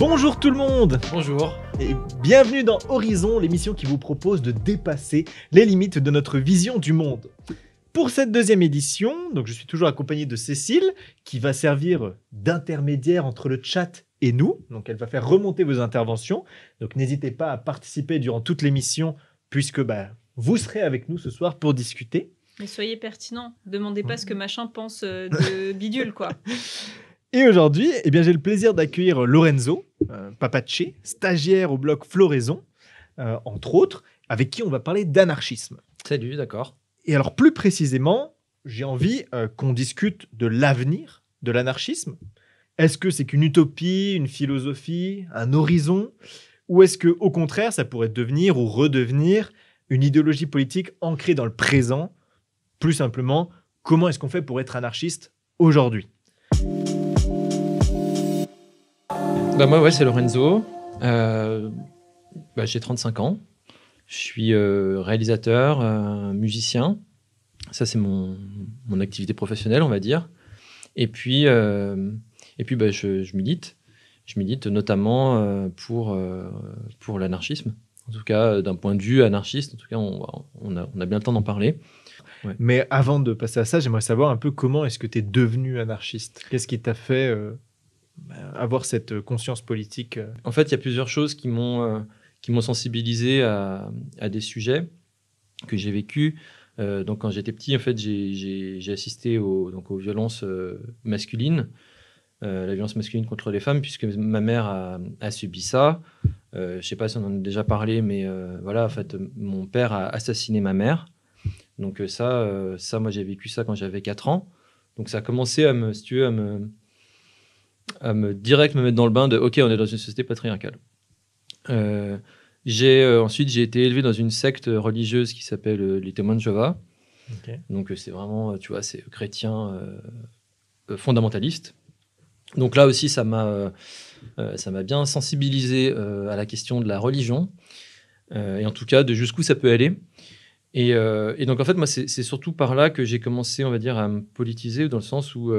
Bonjour tout le monde Bonjour et bienvenue dans Horizon, l'émission qui vous propose de dépasser les limites de notre vision du monde. Pour cette deuxième édition, donc je suis toujours accompagné de Cécile, qui va servir d'intermédiaire entre le chat et nous. Donc elle va faire remonter vos interventions. Donc n'hésitez pas à participer durant toute l'émission, puisque bah, vous serez avec nous ce soir pour discuter. Mais soyez pertinent, demandez pas ce que mmh. machin pense euh, de bidule, quoi. Et aujourd'hui, eh bien, j'ai le plaisir d'accueillir Lorenzo euh, stagiaire au bloc Floraison, euh, entre autres, avec qui on va parler d'anarchisme. Salut, d'accord. Et alors, plus précisément, j'ai envie euh, qu'on discute de l'avenir de l'anarchisme. Est-ce que c'est qu'une utopie, une philosophie, un horizon Ou est-ce que, au contraire, ça pourrait devenir ou redevenir une idéologie politique ancrée dans le présent Plus simplement, comment est-ce qu'on fait pour être anarchiste aujourd'hui bah, moi, ouais, c'est Lorenzo. Euh, bah, j'ai 35 ans. Je suis euh, réalisateur, euh, musicien. Ça, c'est mon, activité professionnelle, on va dire. Et puis, et puis bah, je, milite. Je milite notamment pour, pour l'anarchisme. En tout cas, d'un point de vue anarchiste, en tout cas, on, a, bien le temps d'en parler. Mais avant de passer à ça, j'aimerais savoir un peu comment est-ce que tu es devenu anarchiste Qu'est-ce qui t'a fait euh, avoir cette conscience politique euh. En fait, il y a plusieurs choses qui m'ont euh, qui m'ont sensibilisé à, des sujets que j'ai vécu donc, quand j'étais petit, en fait, j'ai assisté donc aux violences masculines, la violence masculine contre les femmes, puisque ma mère a, subi ça. je ne sais pas si on en a déjà parlé, mais voilà, en fait, mon père a assassiné ma mère. Donc ça, ça moi, j'ai vécu ça quand j'avais 4 ans. Donc ça a commencé à me, si tu veux, à me, à me direct me mettre dans le bain de OK, on est dans une société patriarcale. Euh, j'ai euh, ensuite j'ai été élevé dans une secte religieuse qui s'appelle euh, les Témoins de Jéhovah. Donc c'est vraiment tu vois c'est chrétien fondamentaliste. Donc là aussi ça m'a ça m'a bien sensibilisé à la question de la religion et en tout cas de jusqu'où ça peut aller. Et, et donc en fait moi c'est surtout par là que j'ai commencé on va dire à me politiser dans le sens où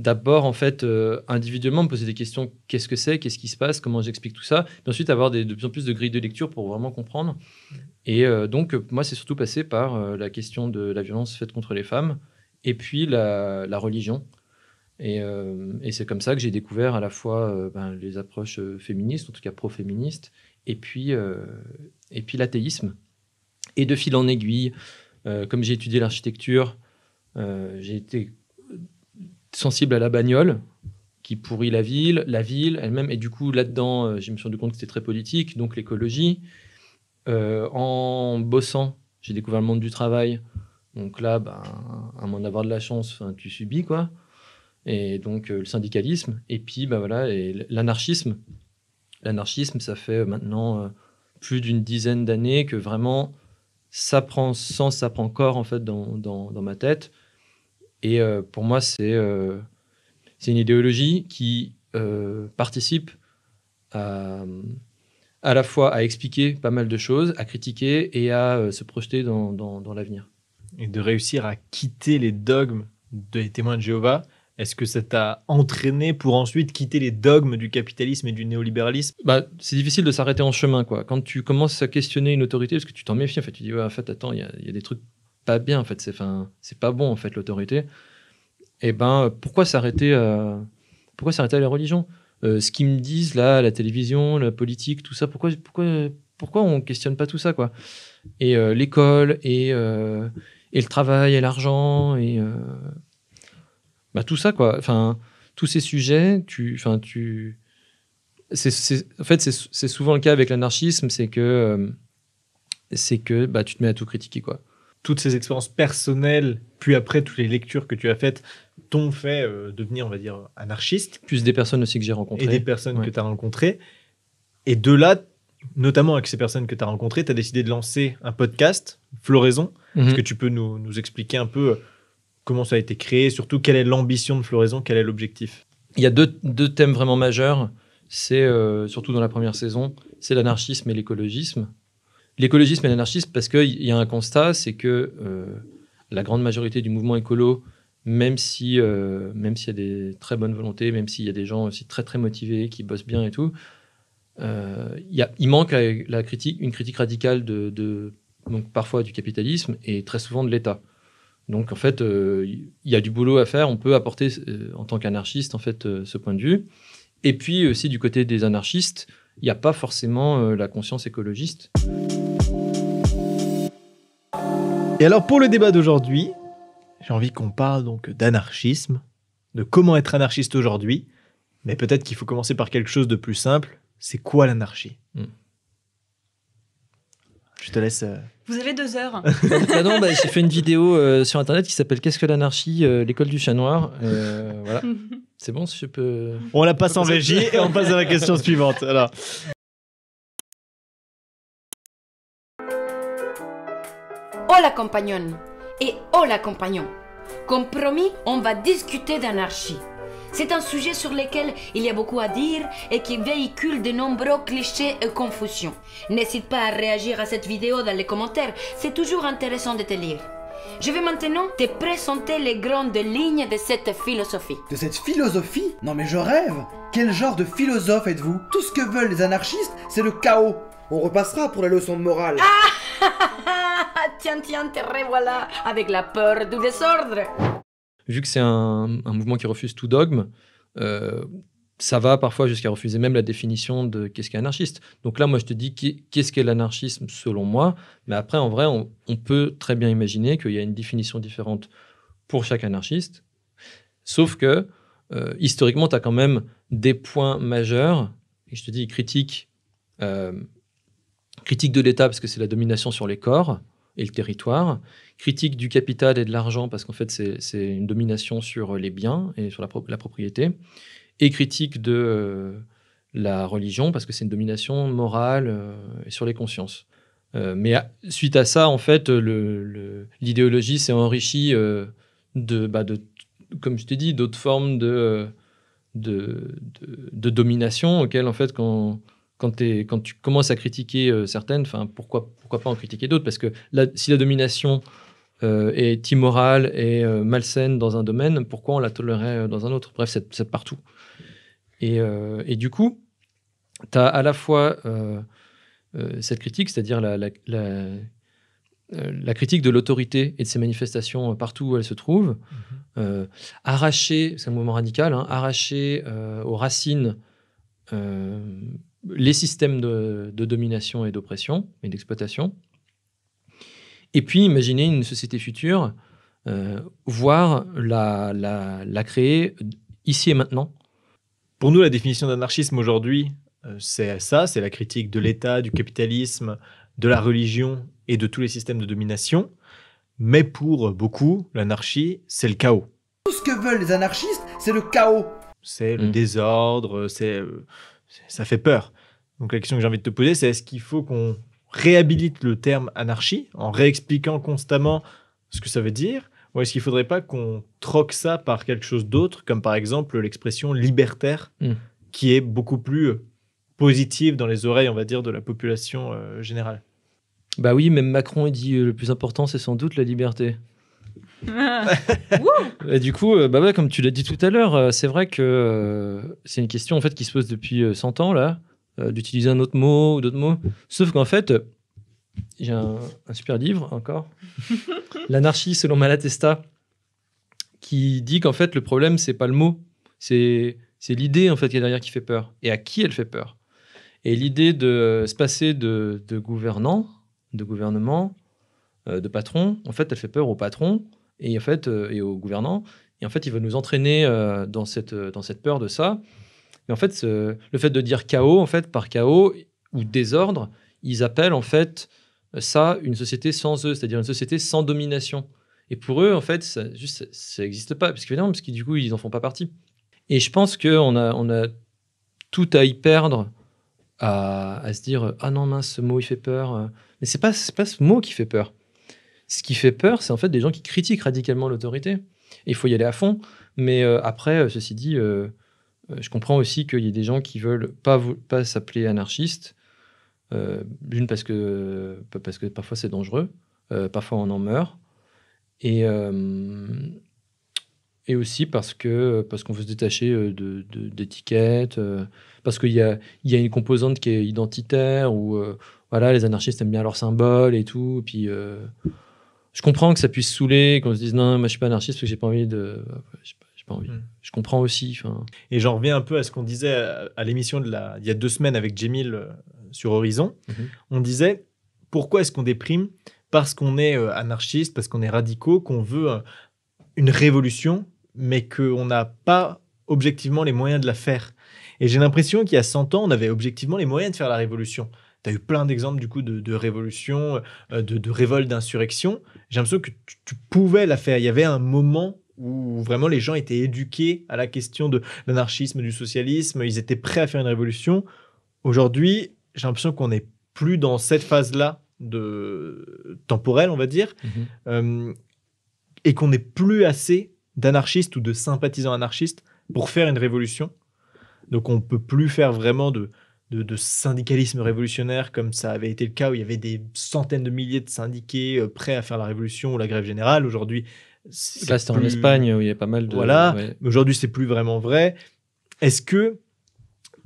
d'abord, en fait, euh, individuellement, me poser des questions qu'est-ce que c'est, qu'est-ce qui se passe, comment j'explique tout ça, et ensuite avoir des, de plus en plus de grilles de lecture pour vraiment comprendre. Et euh, donc, moi, c'est surtout passé par euh, la question de la violence faite contre les femmes et puis la, religion. Et, c'est comme ça que j'ai découvert à la fois ben, les approches féministes, en tout cas pro-féministes, et puis, et puis l'athéisme. Et de fil en aiguille, comme j'ai étudié l'architecture, j'ai été sensible à la bagnole qui pourrit la ville, la ville elle-même. Et du coup, là-dedans, euh, je me suis rendu compte que c'était très politique, donc l'écologie. Euh, en bossant, j'ai découvert le monde du travail. Donc là, ben, à moins d'avoir de la chance, tu subis, quoi. Et donc, euh, le syndicalisme. Et puis, ben, voilà, l'anarchisme. L'anarchisme, ça fait maintenant plus d'une dizaine d'années que vraiment, ça prend sens, ça prend corps, en fait, dans ma tête et euh, pour moi, c'est euh, c'est une idéologie qui euh, participe à, à, la fois à expliquer pas mal de choses, à critiquer et à se projeter dans, dans, l'avenir. Et de réussir à quitter les dogmes des témoins de Jéhovah, est-ce que ça t'a entraîné pour ensuite quitter les dogmes du capitalisme et du néolibéralisme bah, C'est difficile de s'arrêter en chemin. quoi. Quand tu commences à questionner une autorité, parce que tu t'en méfies, en fait, tu dis, en fait, attends, il y, y, a des trucs bien, en fait. C'est, enfin, c'est pas bon, en fait, l'autorité. Et eh ben, pourquoi s'arrêter à, euh, pourquoi s'arrêter à la religion euh, Ce qu'ils me disent, là, la télévision, la politique, tout ça, pourquoi, pourquoi, pourquoi on questionne pas tout ça, quoi Et euh, l'école, et, le travail, et l'argent, et... Bah, tout ça, quoi. Enfin, tous ces sujets, tu... Enfin, tu... c'est en fait, c'est souvent le cas avec l'anarchisme, c'est que c'est que bah, tu te mets à tout critiquer. Quoi toutes ces expériences personnelles, puis après toutes les lectures que tu as faites, t'ont fait euh, devenir, on va dire, anarchiste. Plus des personnes aussi que j'ai rencontrées. Et des personnes que tu as rencontrées. Et de là, notamment avec ces personnes que tu as rencontrées, tu as décidé de lancer un podcast, Floraison. Mhm. Est-ce que tu peux nous, expliquer un peu euh, comment ça a été créé, surtout quelle est l'ambition de Floraison, quel est l'objectif Il y a deux, thèmes vraiment majeurs, c'est euh, surtout dans la première saison, c'est l'anarchisme et l'écologisme l'écologisme et l'anarchisme parce qu'il y a un constat, c'est que euh, la grande majorité du mouvement écolo, même si euh, même s'il y a des très bonnes volontés, même s'il y a des gens aussi très très motivés qui bossent bien et tout, euh, il manque la, critique, une critique radicale de, donc parfois du capitalisme et très souvent de l'État. Donc en fait, il y a du boulot à faire. On peut apporter en tant qu'anarchiste en fait ce point de vue. Et puis aussi du côté des anarchistes, il n'y a pas forcément la conscience écologiste. Et alors pour le débat d'aujourd'hui, j'ai envie qu'on parle donc d'anarchisme, de comment être anarchiste aujourd'hui, mais peut-être qu'il faut commencer par quelque chose de plus simple, c'est quoi l'anarchie hmm. Je te laisse... Euh, Vous avez deux heures. Bah non, bah, j'ai fait une vidéo euh, sur Internet qui s'appelle Qu'est-ce que l'anarchie euh, L'école du chat noir. voilà. C'est bon si je peux... On la passe en VG et on passe à la question suivante. Alors. Hola compagnon et hola oh, compagnon. comme promis on va discuter d'anarchie. C'est un sujet sur lequel il y a beaucoup à dire et qui véhicule de nombreux clichés et confusions. N'hésite pas à réagir à cette vidéo dans les commentaires, c'est toujours intéressant de te lire. Je vais maintenant te présenter les grandes lignes de cette philosophie. De cette philosophie Non mais je rêve Quel genre de philosophe êtes-vous Tout ce que veulent les anarchistes, c'est le chaos. On repassera pour les leçons de morale. Ah! tiens, tiens, te revoilà, avec la peur du désordre. Vu que c'est un, mouvement qui refuse tout dogme, euh, ça va parfois jusqu'à refuser même la définition de qu'est-ce qu'un anarchiste. Donc là, moi, je te dis qu'est-ce qu'est l'anarchisme selon moi, mais après, en vrai, on, peut très bien imaginer qu'il y a une définition différente pour chaque anarchiste, sauf que euh, historiquement, tu as quand même des points majeurs, et je te dis critique, euh, critique de l'État parce que c'est la domination sur les corps, et le territoire, critique du capital et de l'argent parce qu'en fait c'est une domination sur les biens et sur la, propriété, et critique de euh, la religion parce que c'est une domination morale euh, et sur les consciences. Euh, mais suite à ça, en fait, l'idéologie le, s'est enrichie de, bah, de, comme je t'ai dit, d'autres formes de de, de, domination auxquelles en fait quand quand, quand tu commences à critiquer euh, certaines, enfin, pourquoi, pourquoi pas en critiquer d'autres Parce que si la domination euh, est immorale et euh, malsaine dans un domaine, pourquoi on la tolérerait dans un autre Bref, c'est partout. Et, du coup, tu as à la fois cette critique, c'est-à-dire la, critique de l'autorité et de ses manifestations partout où elle se trouve, mm-hmm. arrachée, c'est un mouvement radical, hein, aux racines les systèmes de, domination et d'oppression et d'exploitation. Et puis imaginer une société future, euh, voir voire la, la, créer ici et maintenant. Pour nous, la définition d'anarchisme aujourd'hui, euh, c'est ça, c'est la critique de l'État, du capitalisme, de la religion et de tous les systèmes de domination. Mais pour beaucoup, l'anarchie, c'est le chaos. Tout ce que veulent les anarchistes, c'est le chaos. C'est le mm. désordre, c'est euh, ça fait peur. Donc la question que j'ai envie de te poser, c'est est-ce qu'il faut qu'on réhabilite le terme anarchie en réexpliquant constamment ce que ça veut dire Ou est-ce qu'il ne faudrait pas qu'on troque ça par quelque chose d'autre, comme par exemple l'expression libertaire, hmm. qui est beaucoup plus euh, positive dans les oreilles, on va dire, de la population euh, générale Bah oui, même Macron dit euh, le plus important, c'est sans doute la liberté. et du coup, euh, bah comme tu l'as dit tout à l'heure, euh, c'est vrai que euh, c'est une question en fait qui se pose depuis 100 ans là, d'utiliser un autre mot ou d'autres mots. Sauf qu'en fait, j'ai un, super livre encore, L'anarchie selon Malatesta, qui dit qu'en fait le problème c'est pas le mot, c'est c'est l'idée en fait qui est derrière qui fait peur et à qui elle fait peur. Et l'idée de se passer de, de gouvernant, de gouvernement, euh, de patron, en fait, elle fait peur au patron et, en fait, euh, et aux gouvernants. Et en fait, ils veulent nous entraîner euh, dans, cette, dans cette peur de ça. Mais en fait, le fait de dire chaos, en fait, par chaos ou désordre, ils appellent en fait ça une société sans eux, c'est-à-dire une société sans domination. Et pour eux, en fait, ça, juste, n'existe pas, parce que, parce que du coup, ils n'en font pas partie. Et je pense qu'on a, on a tout à y perdre, à, se dire ah non mince, ce mot il fait peur. Mais c'est pas pas ce mot qui fait peur. Ce qui fait peur, c'est en fait des gens qui critiquent radicalement l'autorité. Il faut y aller à fond. Mais euh, après, euh, ceci dit, euh, je comprends aussi qu'il y ait des gens qui veulent pas, pas s'appeler anarchistes. D'une, parce que, parce que parfois c'est dangereux, parfois on en meurt. Et, et aussi parce que parce qu'on veut se détacher d'étiquettes, parce qu'il y a, une composante qui est identitaire, où voilà, les anarchistes aiment bien leur symbole et tout. Et puis je comprends que ça puisse saouler, qu'on se dise non, moi je suis pas anarchiste parce que j'ai pas envie de. pas, envie. Hmm. Je comprends aussi. Et j'en reviens un peu à ce qu'on disait à, l'émission de la, il y a deux semaines avec Jamil euh, sur Horizon. Mhm. On disait pourquoi est-ce qu'on déprime Parce qu'on est euh, anarchiste, parce qu'on est radicaux, qu'on veut euh, une révolution, mais qu'on n'a pas objectivement les moyens de la faire. Et j'ai l'impression qu'il y a 100 ans, on avait objectivement les moyens de faire la révolution tu as eu plein d'exemples du coup de, de révolution, euh, de, de révolte, d'insurrection. J'ai l'impression que tu, pouvais la faire. Il y avait un moment où vraiment les gens étaient éduqués à la question de l'anarchisme, du socialisme, ils étaient prêts à faire une révolution. Aujourd'hui, j'ai l'impression qu'on n'est plus dans cette phase-là de temporelle, on va dire, mm-hmm. euh, et qu'on n'est plus assez d'anarchistes ou de sympathisants anarchistes pour faire une révolution. Donc on peut plus faire vraiment de, de, syndicalisme révolutionnaire, comme ça avait été le cas où il y avait des centaines de milliers de syndiqués euh, prêts à faire la révolution ou la grève générale. Aujourd'hui, là c'était en Espagne où il y a pas mal de voilà. Aujourd'hui, c'est plus vraiment vrai. Est-ce que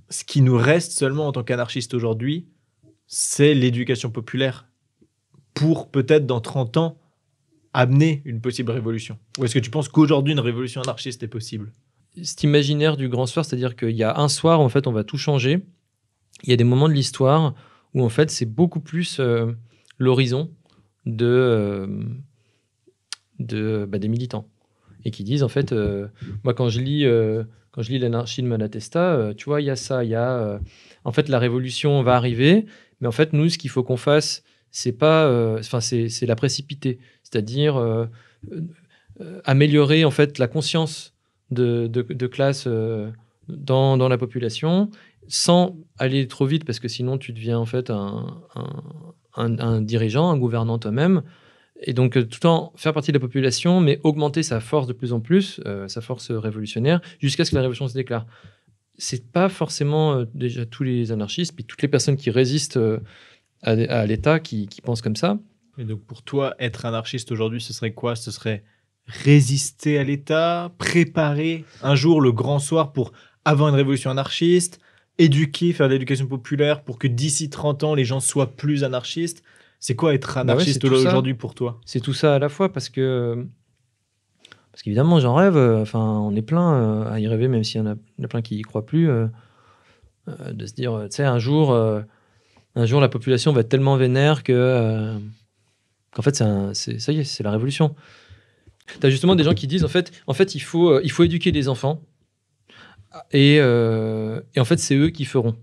ce qui nous reste seulement en tant qu'anarchiste aujourd'hui, c'est l'éducation populaire pour peut-être dans 30 ans amener une possible révolution Ou est-ce que tu penses qu'aujourd'hui une révolution anarchiste est possible Cet imaginaire du grand soir, c'est-à-dire qu'il y a un soir, en fait, on va tout changer il y a des moments de l'histoire où en fait c'est beaucoup plus euh, l'horizon de, euh, de bah, des militants et qui disent en fait euh, moi quand je lis quand je lis l'anarchie de Manatesta, tu vois il y a ça il y a en fait la révolution va arriver mais en fait nous ce qu'il faut qu'on fasse c'est pas enfin c'est la précipiter c'est-à-dire améliorer en fait la conscience de, de, de classe dans, dans, la population sans aller trop vite, parce que sinon tu deviens en fait un, dirigeant, un gouvernant toi-même. Et donc euh, tout le temps faire partie de la population, mais augmenter sa force de plus en plus, euh, sa force révolutionnaire, jusqu'à ce que la révolution se déclare. C'est pas forcément euh, déjà tous les anarchistes, puis toutes les personnes qui résistent à, l'État qui, qui, pensent comme ça. Et donc pour toi, être anarchiste aujourd'hui, ce serait quoi Ce serait résister à l'État, préparer un jour le grand soir pour avant une révolution anarchiste, éduquer, faire de l'éducation populaire pour que d'ici 30 ans, les gens soient plus anarchistes. C'est quoi être bah anarchiste aujourd'hui pour toi C'est tout ça à la fois parce que. Parce qu'évidemment, j'en rêve. Euh, enfin, on est plein euh, à y rêver, même s'il y en a, plein qui y croient plus. Euh, de se dire, tu sais, un jour, un jour, la population va être tellement vénère que. qu'en fait, ça y est, c'est la révolution. Tu as justement des gens qui disent, en fait, en fait il, faut, il faut éduquer les enfants euh, et, en fait, c'est eux qui feront.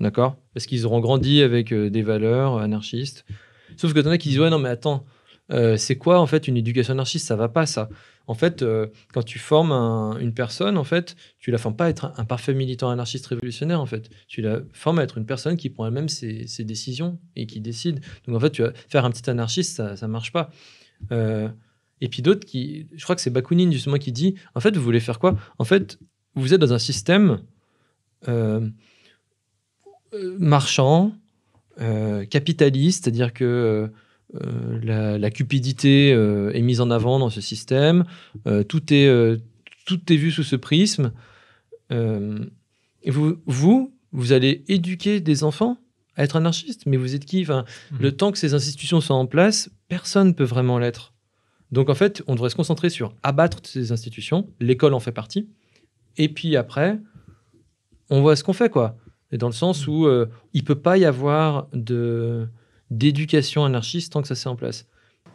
D'accord Parce qu'ils auront grandi avec euh, des valeurs anarchistes. Sauf que en as qui disent Ouais, non, mais attends, euh, c'est quoi en fait une éducation anarchiste Ça va pas ça. En fait, quand tu formes une personne, en fait, tu la formes pas à être un, parfait militant anarchiste révolutionnaire. En fait, tu la formes à être une personne qui prend elle-même ses, décisions et qui décide. Donc en fait, tu faire un petit anarchiste, ça, ça marche pas. et puis d'autres qui, je crois que c'est Bakounine justement qui dit, en fait, vous voulez faire quoi En fait, vous êtes dans un système euh, marchand, euh, capitaliste, c'est-à-dire que euh, la, cupidité est mise en avant dans ce système, tout, est, tout est vu sous ce prisme. Et vous, vous, allez éduquer des enfants à être anarchistes. mais vous êtes qui mhm. Le temps que ces institutions sont en place, personne ne peut vraiment l'être. Donc en fait, on devrait se concentrer sur abattre ces institutions, l'école en fait partie, et puis après, on voit ce qu'on fait, quoi. Et dans le sens où il euh, il peut pas y avoir d'éducation anarchiste tant que ça c'est en place.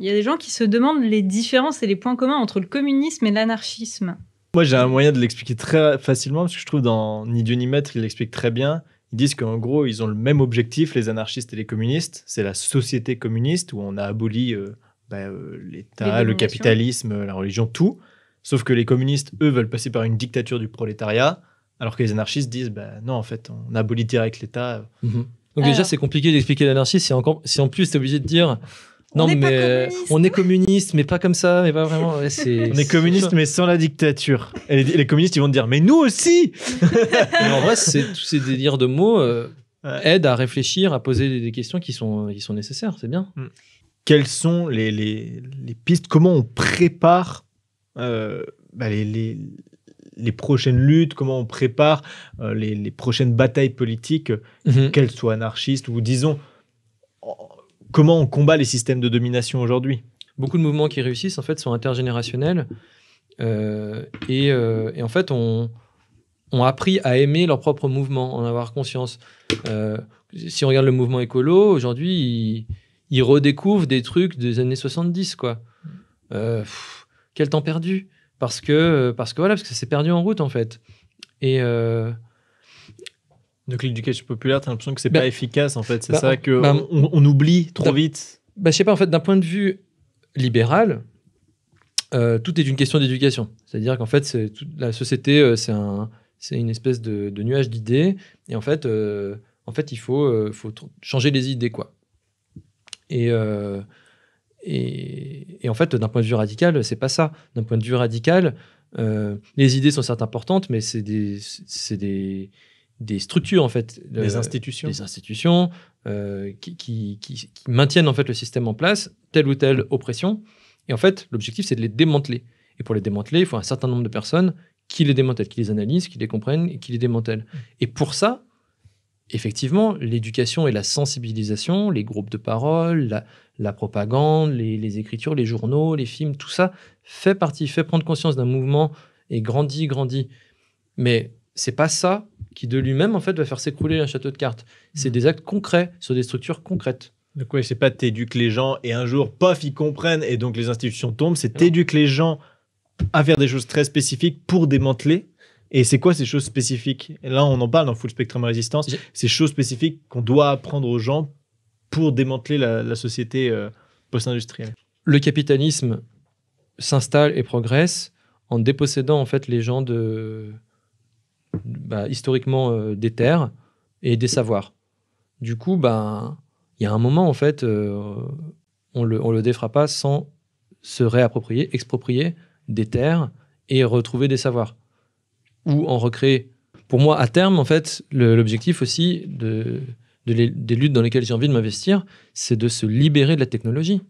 Il y a des gens qui se demandent les différences et les points communs entre le communisme et l'anarchisme. Moi, j'ai un moyen de l'expliquer très facilement parce que je trouve dans Ni Dieu ni Maître, il l'explique très bien. Ils disent qu'en gros, ils ont le même objectif, les anarchistes et les communistes. C'est la société communiste où on a aboli euh, bah, euh, l'État, le capitalisme, la religion, tout. Sauf que les communistes, eux, veulent passer par une dictature du prolétariat, alors que les anarchistes disent ben non, en fait, on abolit direct l'État. Mhm. Donc, déjà, c'est compliqué d'expliquer l'anarchie si, en plus, tu obligé de dire. Non, mais on est communiste, mais pas comme ça, mais pas vraiment. on est, communiste, mais sans la dictature. Et les, communistes, ils vont te dire, mais nous aussi mais En vrai, tous ces délires de mots euh, aident à réfléchir, à poser des, questions qui sont, qui sont nécessaires, c'est bien. Mm. Quelles sont les, les pistes Comment on prépare euh, bah, les, les, prochaines luttes, comment on prépare euh, les, prochaines batailles politiques, mhm. qu'elles soient anarchistes ou disons, comment on combat les systèmes de domination aujourd'hui Beaucoup de mouvements qui réussissent en fait sont intergénérationnels euh, et, en fait on, ont appris à aimer leur propre mouvement, en avoir conscience. si on regarde le mouvement écolo, aujourd'hui, ils redécouvrent des trucs des années 70, quoi. Pff, quel temps perdu parce que parce que voilà parce que c'est perdu en route en fait et euh... donc l'éducation populaire t'as l'impression que c'est bah, pas efficace en fait c'est bah, ça que bah, on, oublie trop vite bah je sais pas en fait d'un point de vue libéral euh, tout est une question d'éducation c'est-à-dire qu'en fait c'est la société euh, c'est un c'est une espèce de, nuage d'idées et en fait euh, en fait il faut faut changer les idées quoi et et, en fait, d'un point de vue radical, c'est pas ça. D'un point de vue radical, euh, les idées sont certes importantes, mais c'est des, des, des, structures, en fait. Des institutions. Des institutions euh, qui, qui, qui, qui, maintiennent, en fait, le système en place, telle ou telle oppression. Et en fait, l'objectif, c'est de les démanteler. Et pour les démanteler, il faut un certain nombre de personnes qui les démantèlent, qui les analysent, qui les comprennent et qui les démantèlent. Mmh. Et pour ça, effectivement, l'éducation et la sensibilisation, les groupes de parole, la, la propagande, les, écritures, les journaux, les films, tout ça fait partie, fait prendre conscience d'un mouvement et grandit, grandit. Mais c'est pas ça qui de lui-même en fait va faire s'écrouler un château de cartes. C'est mmh. des actes concrets sur des structures concrètes. Donc oui, c'est pas t'éduques les gens et un jour, paf, ils comprennent et donc les institutions tombent. C'est t'éduques les gens à faire des choses très spécifiques pour démanteler. Et c'est quoi ces choses spécifiques Là, on en parle dans Full Spectrum Résistance. Ces choses spécifiques qu'on doit apprendre aux gens pour démanteler la, société euh, post-industrielle. Le capitalisme s'installe et progresse en dépossédant en fait les gens de bah, historiquement euh, des terres et des savoirs. Du coup, ben il y a un moment en fait, euh, on le, on le défrappe pas sans se réapproprier, exproprier des terres et retrouver des savoirs ou en recréer. Pour moi, à terme, en fait, l'objectif aussi de, des luttes dans lesquelles j'ai envie de m'investir, c'est de se libérer de la technologie.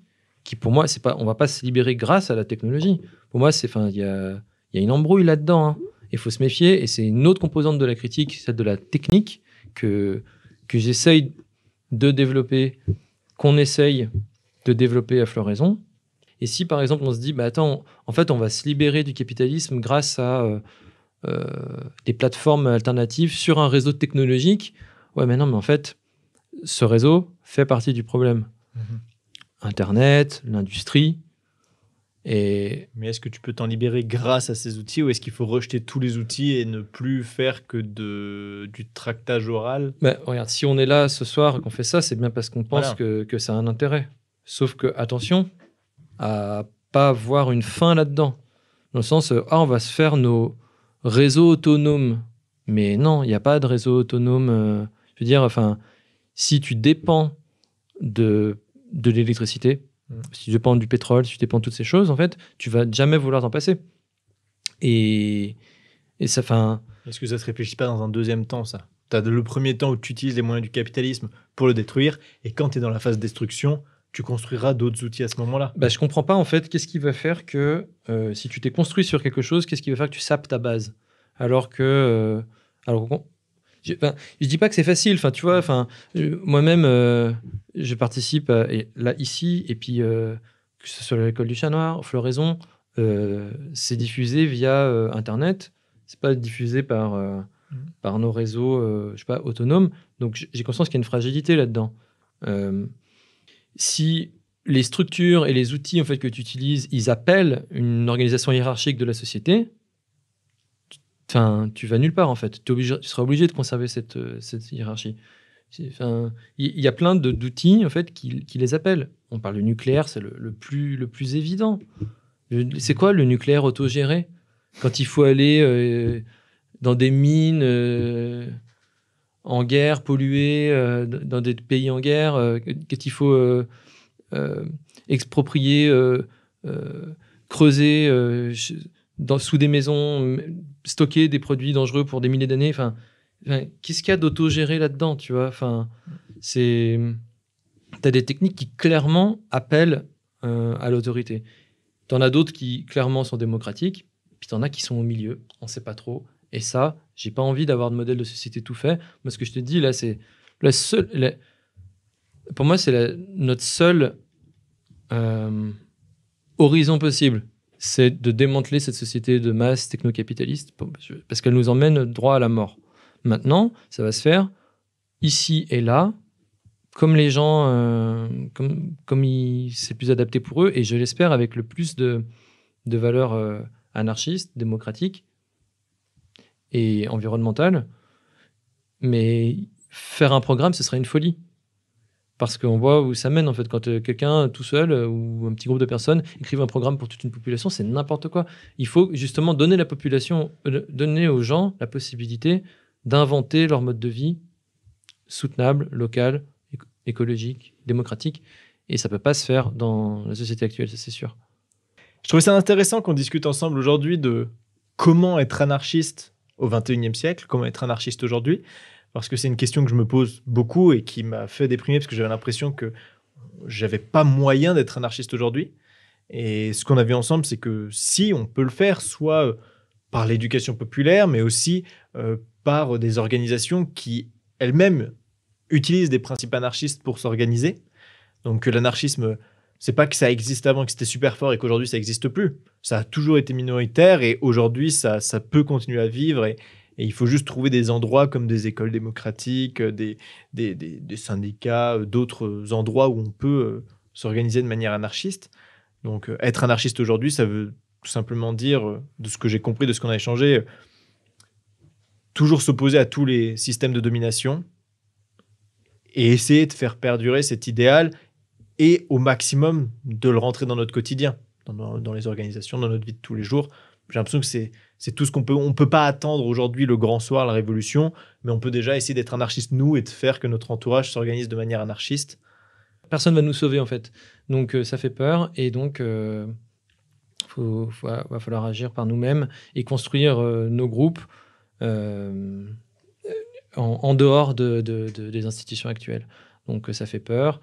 Qui pour moi, c'est pas, on va pas se libérer grâce à la technologie. Pour moi, c'est, enfin, il y a, une embrouille là-dedans. Hein. Il faut se méfier, et c'est une autre composante de la critique, celle de la technique que que j'essaye de développer, qu'on essaye de développer à floraison. Et si par exemple on se dit, bah, attends, en fait on va se libérer du capitalisme grâce à euh, euh, des plateformes alternatives sur un réseau technologique, ouais mais non mais en fait ce réseau fait partie du problème. Mhm. Internet, l'industrie. Et... Mais est-ce que tu peux t'en libérer grâce à ces outils ou est-ce qu'il faut rejeter tous les outils et ne plus faire que de, du tractage oral Regarde, si on est là ce soir et qu'on fait ça, c'est bien parce qu'on pense que, que ça a un intérêt. Sauf que, attention, à pas voir une fin là-dedans. Dans le sens, ah, on va se faire nos réseaux autonomes. Mais non, il n'y a pas de réseau autonome. Euh, je veux dire, enfin, si tu dépends de, de l'électricité, mm. si tu dépends du pétrole, si tu dépends de toutes ces choses, en fait, tu vas jamais vouloir t'en passer. Et, et ça, fait. Est-ce que ça se réfléchit pas dans un deuxième temps, ça Tu as le premier temps où tu utilises les moyens du capitalisme pour le détruire, et quand tu es dans la phase destruction, tu construiras d'autres outils à ce moment-là. Bah, je comprends pas, en fait, qu'est-ce qui va faire que, euh, si tu t'es construit sur quelque chose, qu'est-ce qui va faire que tu sapes ta base Alors que... Euh, je, ne dis pas que c'est facile. Enfin, tu vois, enfin, moi-même, euh, je participe là ici et puis euh, que ce soit l'école du Chat Noir, Floraison, euh, c'est diffusé via Internet. C'est pas diffusé par mm-hmm. par nos réseaux, je sais pas, autonomes. Donc j'ai conscience qu'il y a une fragilité là-dedans. si les structures et les outils en fait que tu utilises, ils appellent une organisation hiérarchique de la société, tu vas nulle part en fait. obligé, tu seras obligé de conserver cette, euh, cette hiérarchie. Enfin, il y, a plein d'outils en fait qui, les appellent. On parle du nucléaire, c'est le, plus le plus évident. C'est quoi le nucléaire autogéré Quand il faut aller euh, dans des mines euh, en guerre, polluées, dans des pays en guerre, quand il faut exproprier, creuser sous des maisons, euh, stocker des produits dangereux pour des milliers d'années. Enfin, qu'est-ce qu'il y a d'autogéré là-dedans, tu vois Enfin, c'est... T'as des techniques qui clairement appellent euh, à l'autorité. T'en as d'autres qui clairement sont démocratiques, puis t'en as qui sont au milieu, on sait pas trop. Et ça, j'ai pas envie d'avoir de modèle de société tout fait. mais ce que je te dis là, c'est la seule. Pour moi, c'est notre seul euh, horizon possible c'est de démanteler cette société de masse techno-capitaliste parce qu'elle nous emmène droit à la mort. Maintenant, ça va se faire ici et là, comme les gens, euh, comme, comme c'est plus adapté pour eux, et je l'espère avec le plus de, de valeurs euh, anarchistes, démocratiques et environnementales. Mais faire un programme, ce serait une folie parce qu'on voit où ça mène en fait. Quand euh, quelqu'un euh, tout seul euh, ou un petit groupe de personnes écrivent un programme pour toute une population, c'est n'importe quoi. Il faut justement donner la population, donner aux gens la possibilité d'inventer leur mode de vie soutenable, local, écologique, démocratique. Et ça peut pas se faire dans la société actuelle, ça c'est sûr. Je trouvais ça intéressant qu'on discute ensemble aujourd'hui de comment être anarchiste au 21 siècle, comment être anarchiste aujourd'hui parce que c'est une question que je me pose beaucoup et qui m'a fait déprimer parce que j'avais l'impression que j'avais pas moyen d'être anarchiste aujourd'hui. Et ce qu'on a vu ensemble, c'est que si on peut le faire, soit euh, par l'éducation populaire, mais aussi euh, par des organisations qui elles-mêmes utilisent des principes anarchistes pour s'organiser. Donc euh, l'anarchisme, c'est pas que ça existe avant, que c'était super fort et qu'aujourd'hui ça n'existe plus. Ça a toujours été minoritaire et aujourd'hui ça, ça peut continuer à vivre et, et il faut juste trouver des endroits comme des écoles démocratiques, euh, des, syndicats, euh, d'autres euh, endroits où on peut s'organiser de manière anarchiste. Donc être anarchiste aujourd'hui, ça veut tout simplement dire, de ce que j'ai compris, de ce qu'on a échangé, toujours s'opposer à tous les systèmes de domination et essayer de faire perdurer cet idéal et au maximum de le rentrer dans notre quotidien, dans les organisations, dans notre vie de tous les jours. J'ai l'impression que c'est c'est tout ce qu'on peut. On peut pas attendre aujourd'hui le grand soir, la révolution, mais on peut déjà essayer d'être anarchiste nous et de faire que notre entourage s'organise de manière anarchiste. Personne va nous sauver en fait. Donc euh, ça fait peur et donc il euh, va falloir agir par nous-mêmes et construire euh, nos groupes en, dehors des institutions actuelles. Donc ça fait peur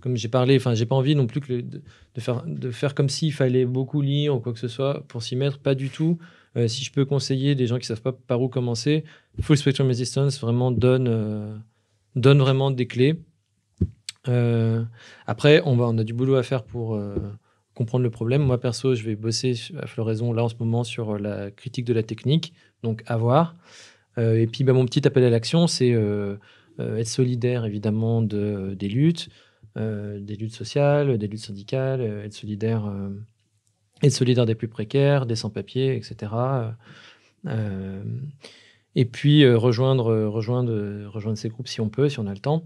comme j'ai parlé, enfin, j'ai pas envie non plus de, faire, de faire comme s'il fallait beaucoup lire ou quoi que ce soit pour s'y mettre, pas du tout. Euh, si je peux conseiller des gens qui savent pas par où commencer, Full Spectrum Resistance vraiment donne, euh, donne vraiment des clés. Euh, après, on, va, on a du boulot à faire pour comprendre le problème. Moi, perso, je vais bosser à Floraison là en ce moment sur la critique de la technique, donc à voir. et puis, bah, mon petit appel à l'action, c'est euh, être solidaire évidemment de, des luttes, euh, des luttes sociales, des luttes syndicales, euh, être solidaire, être solidaire des plus précaires, des sans-papiers, etc. et puis rejoindre, rejoindre, rejoindre ces groupes si on peut, si on a le temps.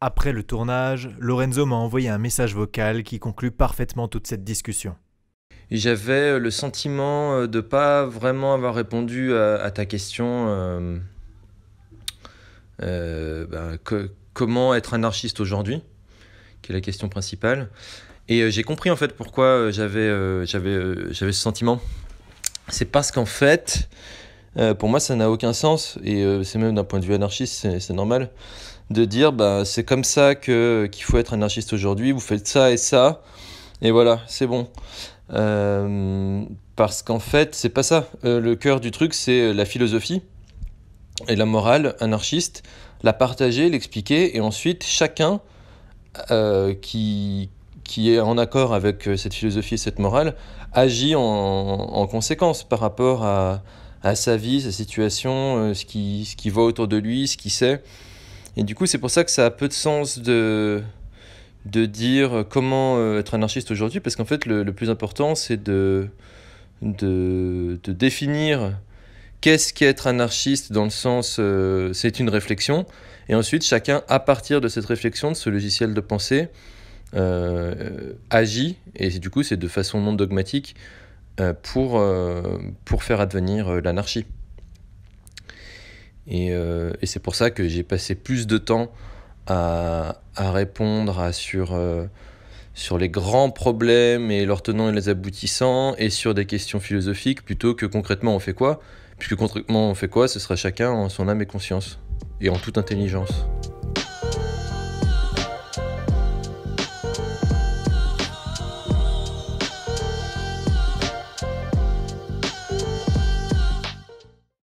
Après le tournage, Lorenzo m'a envoyé un message vocal qui conclut parfaitement toute cette discussion. J'avais le sentiment de pas vraiment avoir répondu à, ta question. Euh, ben, comment être anarchiste aujourd'hui, qui est la question principale. Et euh, j'ai compris en fait pourquoi euh, j'avais j'avais j'avais ce sentiment. C'est parce qu'en fait, pour moi, ça n'a aucun sens, et c'est même d'un point de vue anarchiste, c'est normal, de dire ben, c'est comme ça qu'il faut être anarchiste aujourd'hui, vous faites ça et ça, et voilà, c'est bon. parce qu'en fait, c'est pas ça. le cœur du truc, c'est la philosophie, et la morale anarchiste, la partager, l'expliquer, et ensuite chacun euh, qui, qui est en accord avec euh, cette philosophie et cette morale agit en, en conséquence par rapport à, à, sa vie, sa situation, euh, ce qui, ce qui voit autour de lui, ce qu'il sait. Et du coup, c'est pour ça que ça a peu de sens de, de dire comment être anarchiste aujourd'hui, parce qu'en fait, le, le, plus important, c'est de, de, de définir qu'est-ce qu'être anarchiste dans le sens euh, c'est une réflexion et ensuite chacun à partir de cette réflexion de ce logiciel de pensée euh, agit et du coup c'est de façon non dogmatique euh, pour, pour faire advenir l'anarchie et, c'est pour ça que j'ai passé plus de temps à, répondre sur, sur les grands problèmes et leurs tenants et les aboutissants et sur des questions philosophiques plutôt que concrètement on fait quoi Puisque concrètement, on fait quoi Ce sera chacun en son âme et conscience, et en toute intelligence.